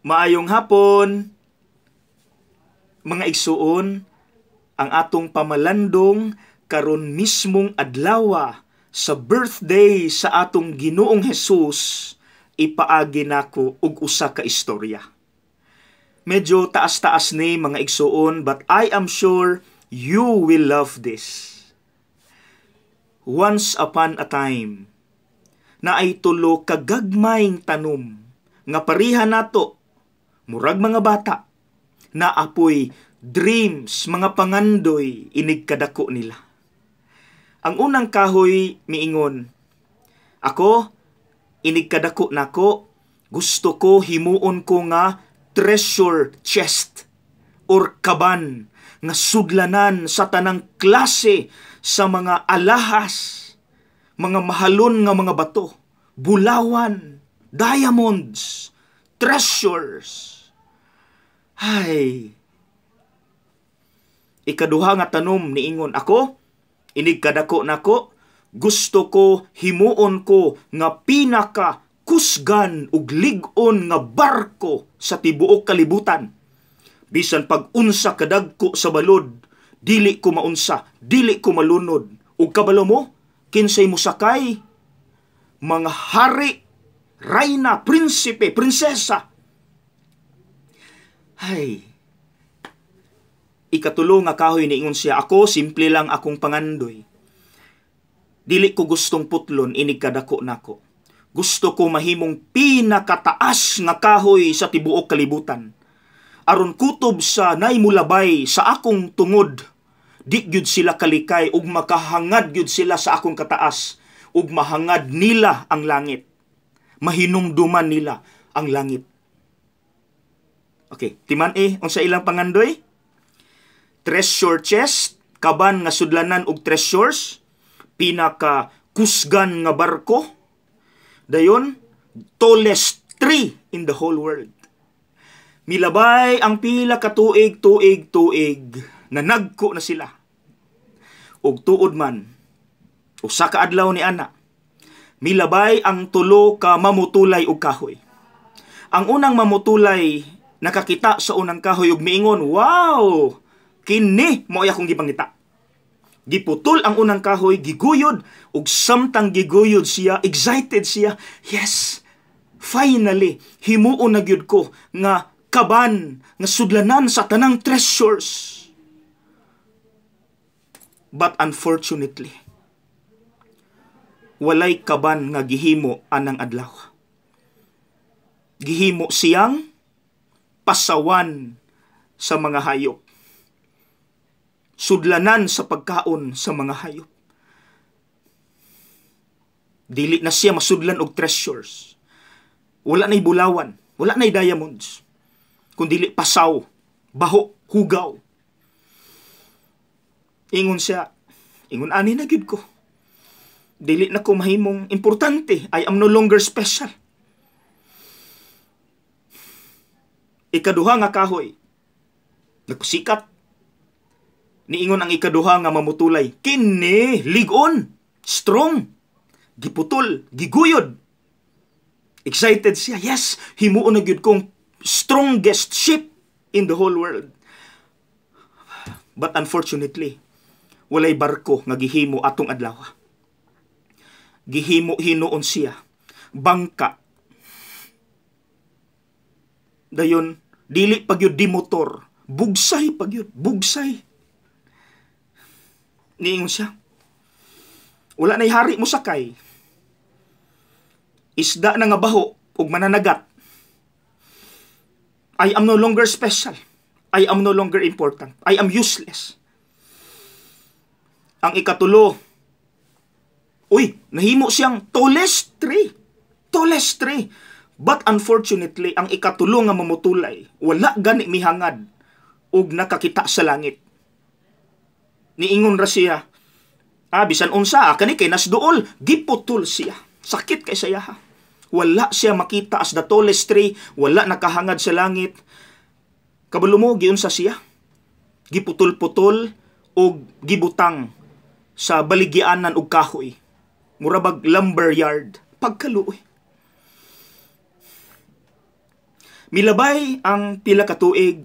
Maayong hapon, mga igsuon, ang atong pamalandong karon mismong adlawa sa birthday sa atong Ginoong Hesus ipaagi nako og usa ka istorya. Medyo taas-taas ni mga igsuon but I am sure you will love this. Once upon a time, na ay tulo kagagmayng tanom nga parihan nato murag mga bata na apoy dreams mga pangandoy inig nila. Ang unang kahoy miingon, Ako, inig nako, gusto ko himuon ko nga treasure chest or kaban nga sudlanan sa tanang klase sa mga alahas, mga mahalon nga mga bato, bulawan, diamonds, treasures ay. Ikaduha nga tanom ni Ingon, ako, inig kadako nako, gusto ko himuon ko nga pinaka kusgan ug ligon nga barko sa tibuok kalibutan. Bisan pag unsa kadagko sa balod, dili ko maunsa, dili ko malunod. Ug kabalo mo, kinsay mo sakay, mga hari, reyna, prinsipe, prinsesa, Hay, ikatulo nga kahoy ni niingon siya, ako simple lang akong pangandoy. Dili ko gustong putlon, inig kadako nako. Gusto ko mahimong pinakataas nga kahoy sa tibuok kalibutan. Aron kutob sa naimulabay sa akong tungod. Di gyud sila kalikay ug makahangad gyud sila sa akong kataas ug mahangad nila ang langit. Mahinumduman nila ang langit. Okay, timan eh, unsa ilang pangandoy? Treasure chest, kaban nga sudlanan og treasures, pinaka kusgan nga barko, dayon tallest tree in the whole world. Milabay ang pila ka tuig tuig tuig na nagko na sila. Og tuod man usa ka adlaw ni ana. Milabay ang tulo ka mamutulay og kahoy. Ang unang mamutulay nakakita sa unang kahoy miingon, "Wow! Kini mo ay akong gipangita." Giputol ang unang kahoy, giguyod ug samtang giguyod siya, excited siya. Yes. Finally, himuon na gyud ko nga kaban nga sudlanan sa tanang treasures. But unfortunately, walay kaban nga gihimo anang adlaw. Gihimo siyang pasawan sa mga hayop. Sudlanan sa pagkaon sa mga hayop. Dili na siya masudlan og treasures. Wala na'y bulawan, wala na'y diamonds. Kundi pasaw, baho, hugaw. Ingon siya, ingon ani na gid ko. Dili na ko mahimong importante, I am no longer special. Ikaduha nga kahoy, nagkusikat. Niingon ang ikaduha nga mamutulay, kini, ligon, strong, giputol, giguyod. Excited siya, yes, himuon na gyud kong strongest ship in the whole world. But unfortunately, walay barko nga gihimo atong adlaw. Gihimo hinuon siya bangka dayon dili pag di motor bugsay pag bugsay niingon siya wala nay hari mo sakay isda na nga baho ug mananagat I am no longer special I am no longer important I am useless ang ikatulo uy nahimo siyang tallest tree tallest tree But unfortunately, ang ikatulo nga mamutulay, wala gani mihangad ug nakakita sa langit. Niingon ra siya, ah, bisan unsa, kani kay nasduol, giputol siya. Sakit kay saya. Wala siya makita as the tallest tree, wala nakahangad sa langit. Kabalo mo, sa siya. Giputol-putol o gibutang sa baligianan og kahoy. Murabag lumberyard. Pagkaluoy Milabay ang pila ka tuig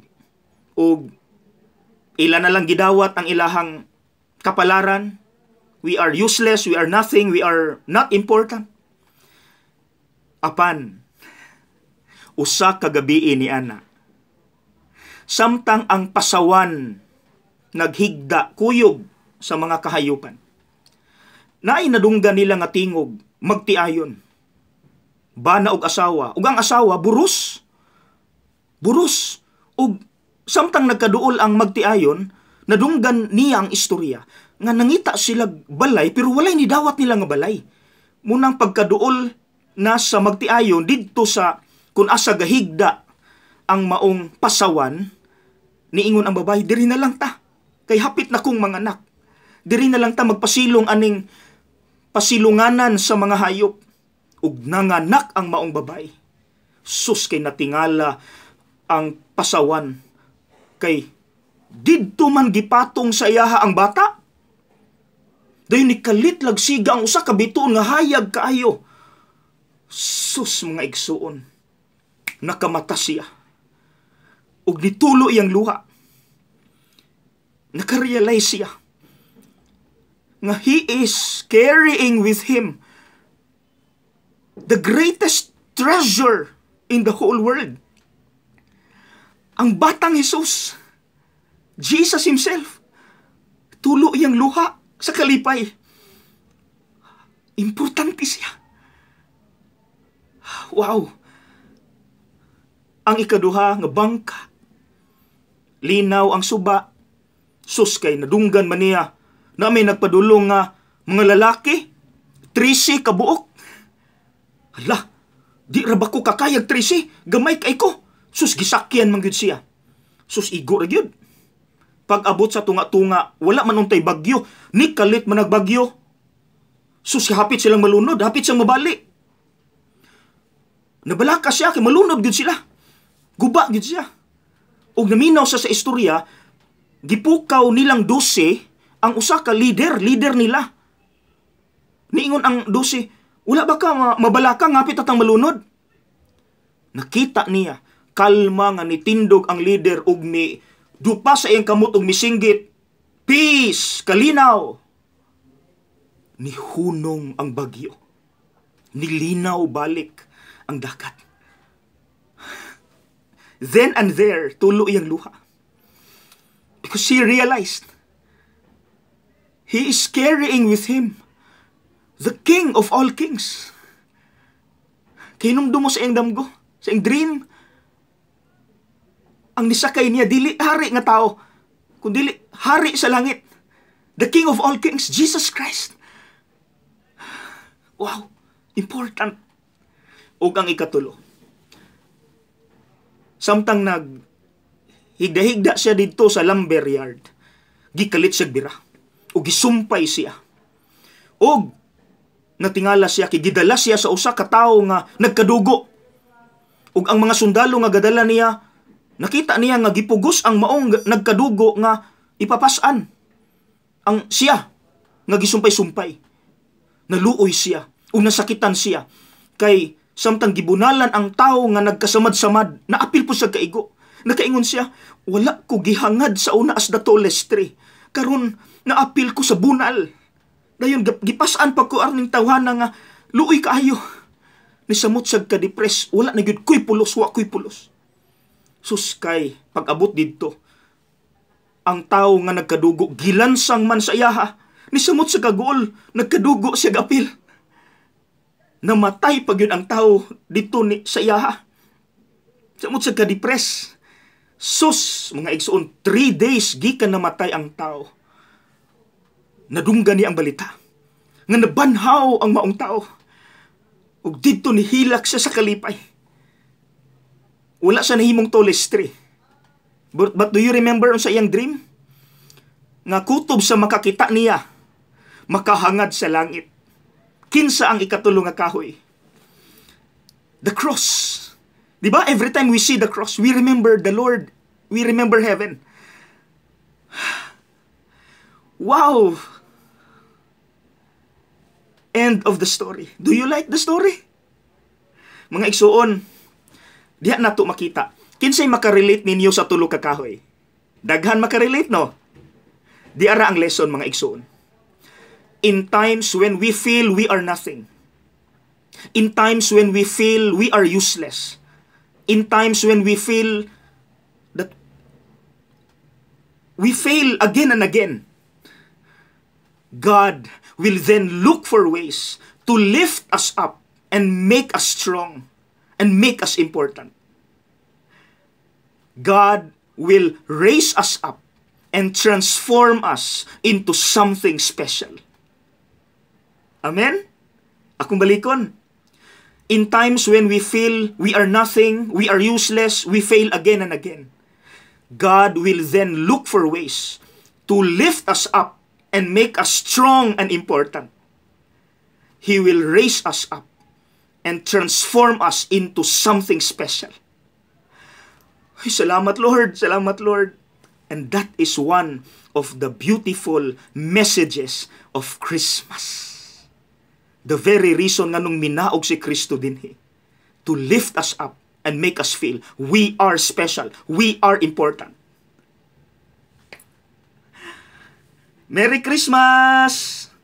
ug ila na lang gidawat ang ilahang kapalaran. We are useless, we are nothing, we are not important. Apan, usa ka ni ana. Samtang ang pasawan naghigda kuyog sa mga kahayupan. Naay nadunggan nila nga tingog magtiayon. Bana og asawa, ug ang asawa burus burus ug samtang nagkaduol ang magtiayon nadunggan niya ang istorya nga nangita sila balay pero walay ni dawat nila nga balay munang pagkaduol na sa magtiayon didto sa kun asa gahigda ang maong pasawan niingon ang babae diri na lang ta kay hapit na kong mga anak diri na lang ta magpasilong aning pasilunganan sa mga hayop ug nanganak ang maong babae sus kay natingala ang pasawan kay didto man gipatong sa iyaha ang bata dayon ni kalit lagsiga ang usa ka bituon nga hayag kaayo sus mga igsuon nakamata siya ug nitulo iyang luha nakarealize siya nga he is carrying with him the greatest treasure in the whole world ang batang Jesus, Jesus himself, tulo iyang luha sa kalipay. Importante siya. Wow! Ang ikaduha nga bangka. Linaw ang suba. Sus kay nadunggan man niya na may nagpadulong nga mga lalaki. Trisi kabuok. Hala, di ra ko kakayag trisi? Gamay kay ko. Sus gisakyan man gud siya. Sus igo ra gyud. Pag-abot sa tunga-tunga, wala man untay bagyo, ni kalit man nagbagyo. Sus hapit silang malunod, hapit siyang mabali. Nabalaka siya kay malunod gud sila. Guba gud siya. Og naminaw sa sa istorya, gipukaw nilang 12 ang usa ka leader, leader nila. Niingon ang 12, wala ba ka mabalaka ngapit at ang malunod? Nakita niya kalma nga nitindog ang leader ug ni dupa sa iyang kamot ug misinggit peace kalinaw ni hunong ang bagyo nilinaw balik ang dagat then and there tulo iyang luha because she realized he is carrying with him the king of all kings kinumdum mo sa iyang damgo sa iyang dream ang nisakay niya dili hari nga tao kundi hari sa langit the king of all kings Jesus Christ wow important ug ang ikatulo samtang nag higda-higda siya didto sa lumber yard gikalit siya bira ug gisumpay siya ug natingala siya kay siya sa usa ka tawo nga nagkadugo ug ang mga sundalo nga gadala niya Nakita niya nga gipugos ang maong nagkadugo nga ipapasan ang siya nga gisumpay-sumpay. Naluoy siya o nasakitan siya kay samtang gibunalan ang tao nga nagkasamad-samad naapil po sa kaigo. Nakaingon siya, wala ko gihangad sa una as the tallest tree. Karon naapil ko sa bunal. Dayon gipasaan pa ko arning tawhana nga luoy kaayo. ni samot sad ka depress, wala na gyud koy pulos, wa koy pulos suskay pag-abot didto. Ang tao nga nagkadugo gilansang man sa iyaha nisamot sa kagol nagkadugo siya gapil. Namatay pag yun ang tao dito ni sa iyaha. Samot sa kadepress. Sus, mga igsoon, 3 days gikan namatay ang tao. nadunggan ni ang balita. Nga nabanhaw ang maong tao. Ug dito ni hilak siya sa kalipay wala sa nahimong tolestri. But, but do you remember unsa iyang dream? Nga kutob sa makakita niya, makahangad sa langit. Kinsa ang ikatulong nga kahoy? The cross. Di ba? Every time we see the cross, we remember the Lord. We remember heaven. Wow! End of the story. Do you like the story? Mga igsuon, Diha nato makita. Kinsay makarelate ninyo sa tulog kakahoy? Daghan makarelate no. Di ara ang lesson mga igsoon. In times when we feel we are nothing. In times when we feel we are useless. In times when we feel that we fail again and again. God will then look for ways to lift us up and make us strong and make us important. God will raise us up and transform us into something special. Amen? Akong balikon. In times when we feel we are nothing, we are useless, we fail again and again, God will then look for ways to lift us up and make us strong and important. He will raise us up and transform us into something special. Ay, salamat Lord, salamat Lord. And that is one of the beautiful messages of Christmas. The very reason nga nung minaog si Kristo din he, eh, to lift us up and make us feel we are special, we are important. Merry Christmas!